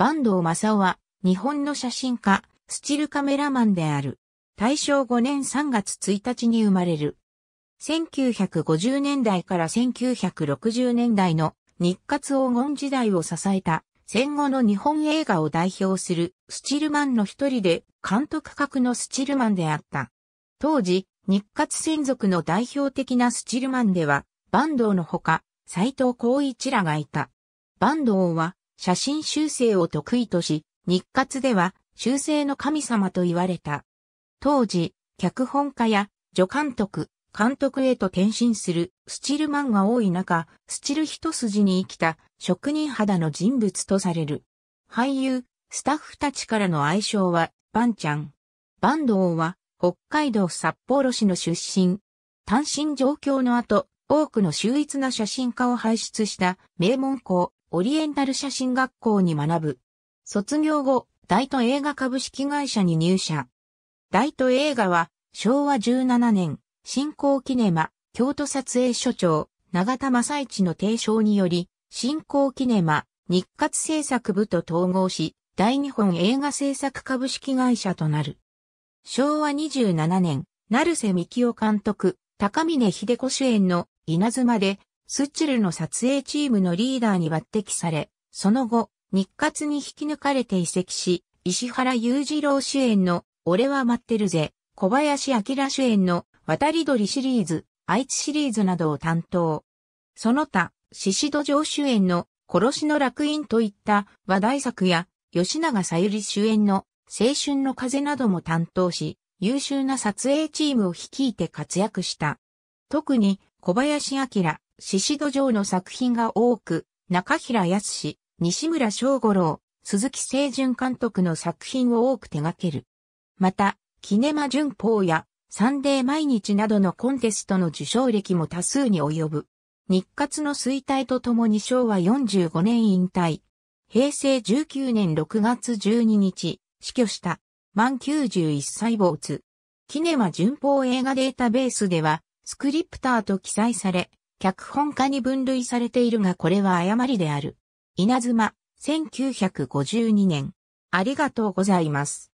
坂東正夫は、日本の写真家、スチルカメラマンである。大正5年3月1日に生まれる。1950年代から1960年代の日活黄金時代を支えた戦後の日本映画を代表するスチルマンの一人で監督格のスチルマンであった。当時、日活専属の代表的なスチルマンでは、坂東のほか、斎藤光一らがいた。坂東は写真修正を得意とし、日活では修正の神様と言われた。当時、脚本家や助監督、監督へと転身するスチルマンが多い中、スチル一筋に生きた職人肌の人物とされる。俳優、スタッフたちからの愛称は、バンちゃん。バンド王は、北海道札幌市の出身。単身上京の後、多くの秀逸な写真家を輩出した名門校、オリエンタル写真学校に学ぶ。卒業後、大都映画株式会社に入社。大都映画は、昭和17年、新興キネマ、京都撮影所長、永田正一の提唱により、新興キネマ、日活制作部と統合し、大日本映画制作株式会社となる。昭和27年、成瀬幹夫監督、高峰秀子主演の稲妻でスッチルの撮影チームのリーダーに抜擢され、その後、日活に引き抜かれて移籍し、石原裕次郎主演の俺は待ってるぜ、小林明主演の渡り鳥シリーズ、愛知シリーズなどを担当。その他、獅子土城主演の殺しの楽園といった話題作や、吉永さゆり主演の青春の風なども担当し、優秀な撮影チームを率いて活躍した。特に小林明、子土城の作品が多く、中平康、西村翔五郎、鈴木清純監督の作品を多く手掛ける。また、キネマ旬報やサンデー毎日などのコンテストの受賞歴も多数に及ぶ。日活の衰退とともに昭和45年引退。平成19年6月12日、死去した。満91歳没。キネマ旬報映画データベースでは、スクリプターと記載され、脚本家に分類されているがこれは誤りである。稲妻、1952年。ありがとうございます。